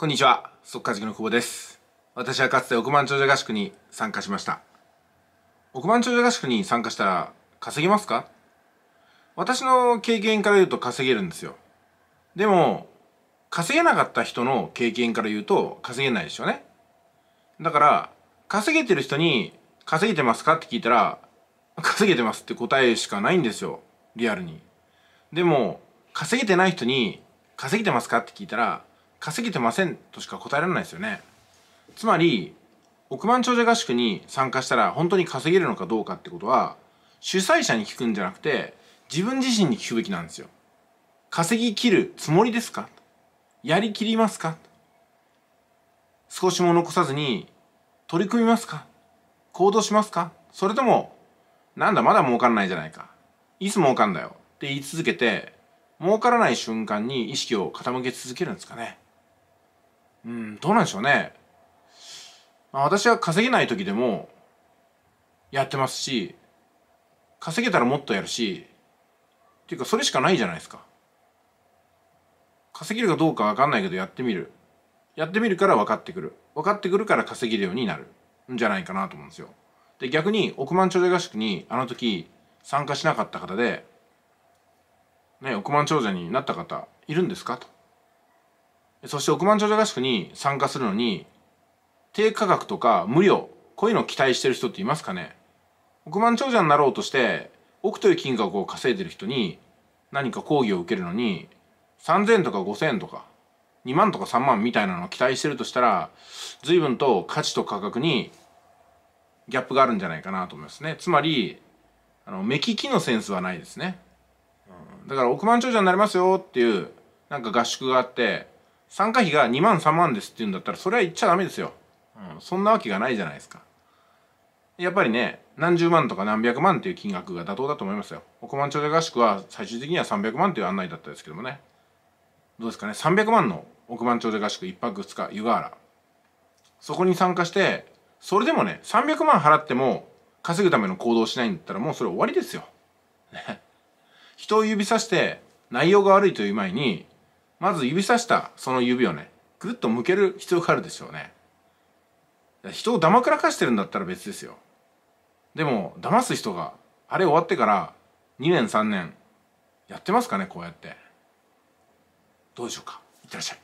こんにちは、速稼塾の久保です。私はかつて億万長者合宿に参加しました。億万長者合宿に参加したら稼げますか私の経験から言うと稼げるんですよ。でも、稼げなかった人の経験から言うと稼げないでしょうね。だから、稼げてる人に稼げてますかって聞いたら、稼げてますって答えしかないんですよ。リアルに。でも、稼げてない人に稼げてますかって聞いたら、稼げてませんとしか答えられないですよねつまり億万長者合宿に参加したら本当に稼げるのかどうかってことは主催者に聞くんじゃなくて自分自身に聞くべきなんですよ稼ぎ切るつもりですかやりきりますか少しも残さずに取り組みますか行動しますかそれともなんだまだ儲かんないじゃないかいつ儲かんだよって言い続けて儲からない瞬間に意識を傾け続けるんですかねうん、どうなんでしょうね。私は稼げない時でもやってますし、稼げたらもっとやるし、っていうかそれしかないじゃないですか。稼げるかどうかわかんないけどやってみる。やってみるから分かってくる。分かってくるから稼げるようになる。んじゃないかなと思うんですよ。で、逆に億万長者合宿にあの時参加しなかった方で、ね、億万長者になった方いるんですかと。そして億万長者合宿に参加するのに、低価格とか無料、こういうのを期待してる人っていますかね億万長者になろうとして、億という金額を稼いでる人に、何か講義を受けるのに、3000とか5000とか、2万とか3万みたいなのを期待してるとしたら、随分と価値と価格にギャップがあるんじゃないかなと思いますね。つまり、あの、目利きのセンスはないですね。だから億万長者になりますよっていう、なんか合宿があって、参加費が2万3万ですって言うんだったらそれは言っちゃダメですよ、うん、そんなわけがないじゃないですかやっぱりね何十万とか何百万っていう金額が妥当だと思いますよ億万長者合宿は最終的には300万という案内だったですけどもねどうですかね300万の億万長者合宿1泊2日湯河原そこに参加してそれでもね300万払っても稼ぐための行動しないんだったらもうそれ終わりですよ人を指さして内容が悪いという前にまず指さしたその指をねぐっと向ける必要があるでしょうね人を黙くらかしてるんだったら別ですよでも騙す人があれ終わってから2年3年やってますかねこうやってどうでしょうかいってらっしゃい